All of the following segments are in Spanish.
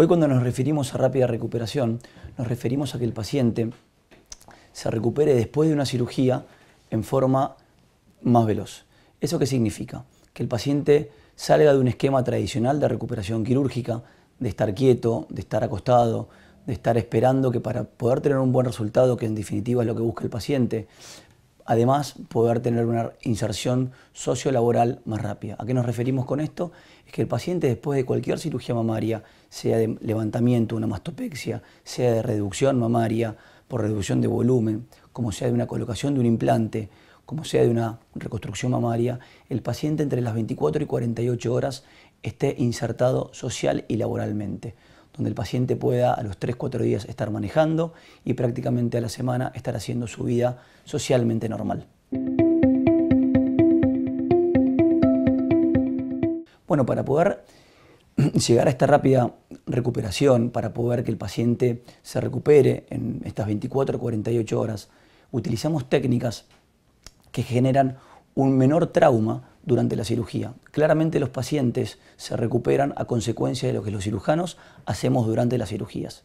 Hoy cuando nos referimos a rápida recuperación, nos referimos a que el paciente se recupere después de una cirugía en forma más veloz. ¿Eso qué significa? Que el paciente salga de un esquema tradicional de recuperación quirúrgica, de estar quieto, de estar acostado, de estar esperando que para poder tener un buen resultado, que en definitiva es lo que busca el paciente, además poder tener una inserción sociolaboral más rápida. ¿A qué nos referimos con esto? Es que el paciente después de cualquier cirugía mamaria, sea de levantamiento, una mastopexia, sea de reducción mamaria por reducción de volumen, como sea de una colocación de un implante, como sea de una reconstrucción mamaria, el paciente entre las 24 y 48 horas esté insertado social y laboralmente donde el paciente pueda a los 3-4 días estar manejando y prácticamente a la semana estar haciendo su vida socialmente normal. Bueno, para poder llegar a esta rápida recuperación, para poder que el paciente se recupere en estas 24 48 horas, utilizamos técnicas que generan un menor trauma durante la cirugía. Claramente los pacientes se recuperan a consecuencia de lo que los cirujanos hacemos durante las cirugías.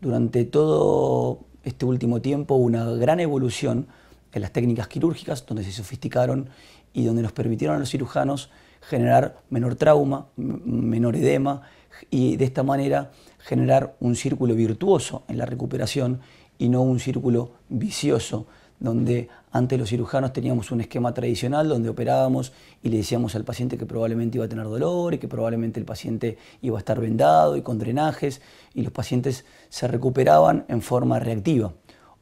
Durante todo este último tiempo una gran evolución en las técnicas quirúrgicas, donde se sofisticaron y donde nos permitieron a los cirujanos generar menor trauma, menor edema y de esta manera generar un círculo virtuoso en la recuperación y no un círculo vicioso donde antes los cirujanos teníamos un esquema tradicional donde operábamos y le decíamos al paciente que probablemente iba a tener dolor y que probablemente el paciente iba a estar vendado y con drenajes y los pacientes se recuperaban en forma reactiva.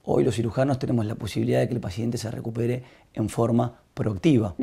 Hoy los cirujanos tenemos la posibilidad de que el paciente se recupere en forma proactiva.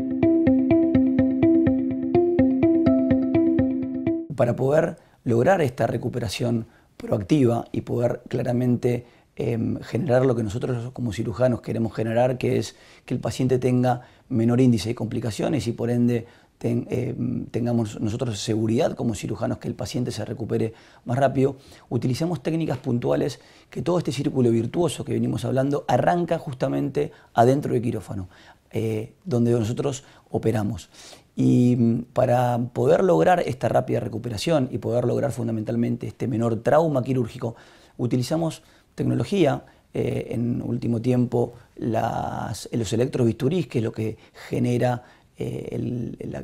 Para poder lograr esta recuperación proactiva y poder claramente Em, generar lo que nosotros como cirujanos queremos generar, que es que el paciente tenga menor índice de complicaciones y por ende em, tengamos nosotros seguridad como cirujanos que el paciente se recupere más rápido, utilizamos técnicas puntuales que todo este círculo virtuoso que venimos hablando arranca justamente adentro del quirófano, eh, donde nosotros operamos. Y em, para poder lograr esta rápida recuperación y poder lograr fundamentalmente este menor trauma quirúrgico, utilizamos tecnología. Eh, en último tiempo, los electrobisturís, que es lo que genera eh,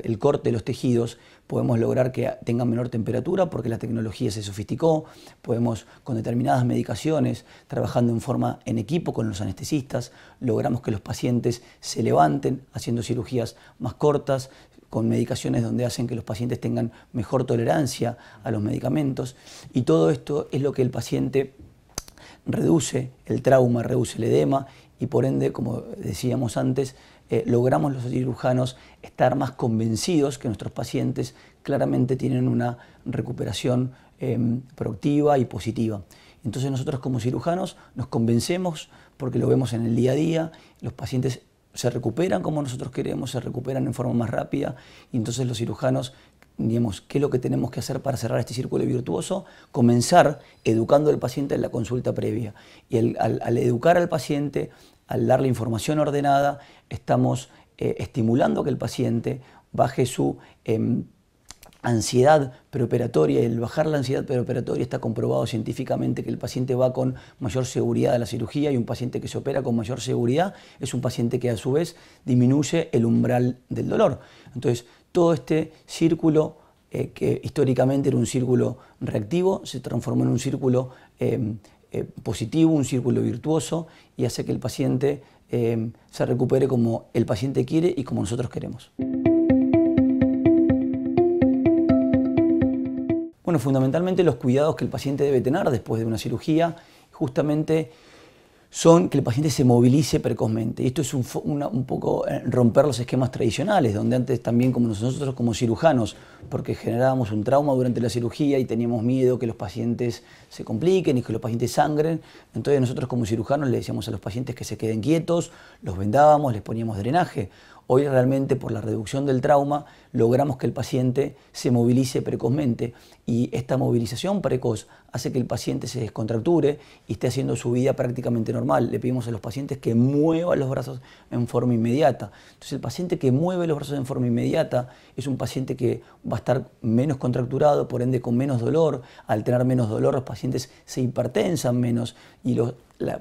el, corte de los tejidos, podemos lograr que tengan menor temperatura porque la tecnología se sofisticó, podemos con determinadas medicaciones, trabajando en forma en equipo con los anestesistas, logramos que los pacientes se levanten haciendo cirugías más cortas, con medicaciones donde hacen que los pacientes tengan mejor tolerancia a los medicamentos y todo esto es lo que el paciente reduce el trauma, reduce el edema y por ende, como decíamos antes, eh, logramos los cirujanos estar más convencidos que nuestros pacientes claramente tienen una recuperación em, productiva y positiva. Entonces nosotros como cirujanos nos convencemos porque lo vemos en el día a día, los pacientes se recuperan como nosotros queremos, se recuperan en forma más rápida y entonces los cirujanos qué es lo que tenemos que hacer para cerrar este círculo virtuoso, comenzar educando al paciente en la consulta previa. Y al, educar al paciente, al darle información ordenada, estamos eh, estimulando que el paciente baje su... Em, ansiedad preoperatoria, el bajar la ansiedad preoperatoria está comprobado científicamente que el paciente va con mayor seguridad a la cirugía y un paciente que se opera con mayor seguridad es un paciente que a su vez disminuye el umbral del dolor. Entonces, todo este círculo eh, que históricamente era un círculo reactivo, se transformó en un círculo em, eh, positivo, un círculo virtuoso y hace que el paciente em, se recupere como el paciente quiere y como nosotros queremos. Bueno, fundamentalmente los cuidados que el paciente debe tener después de una cirugía, justamente son que el paciente se movilice precozmente. Y esto es un, un, poco eh, romper los esquemas tradicionales, donde antes también como nosotros como cirujanos, porque generábamos un trauma durante la cirugía y teníamos miedo que los pacientes se compliquen y que los pacientes sangren, entonces nosotros como cirujanos le decíamos a los pacientes que se queden quietos, los vendábamos, les poníamos drenaje. Hoy realmente por la reducción del trauma logramos que el paciente se movilice precozmente y esta movilización precoz hace que el paciente se descontracture y esté haciendo su vida prácticamente normal. Le pedimos a los pacientes que muevan los brazos en forma inmediata. Entonces el paciente que mueve los brazos en forma inmediata es un paciente que va a estar menos contracturado, por ende con menos dolor. Al tener menos dolor los pacientes se hipertensan menos y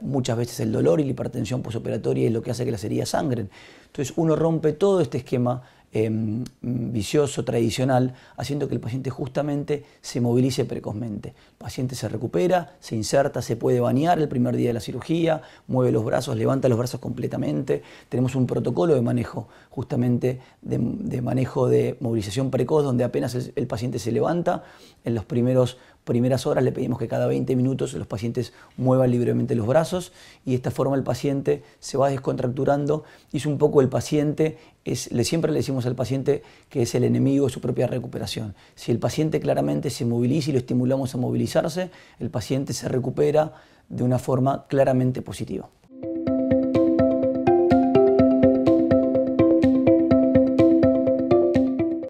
muchas veces el dolor y la hipertensión posoperatoria es lo que hace que las heridas sangren. Entonces uno rompe todo este esquema Em, vicioso, tradicional, haciendo que el paciente justamente se movilice precozmente. El paciente se recupera, se inserta, se puede bañar el primer día de la cirugía, mueve los brazos, levanta los brazos completamente. Tenemos un protocolo de manejo, justamente de, manejo de movilización precoz, donde apenas el paciente se levanta, en los primeros primeras horas le pedimos que cada 20 minutos los pacientes muevan libremente los brazos y de esta forma el paciente se va descontracturando y es un poco el paciente, es, le, siempre le decimos al paciente que es el enemigo de su propia recuperación. Si el paciente claramente se moviliza y lo estimulamos a movilizarse, el paciente se recupera de una forma claramente positiva.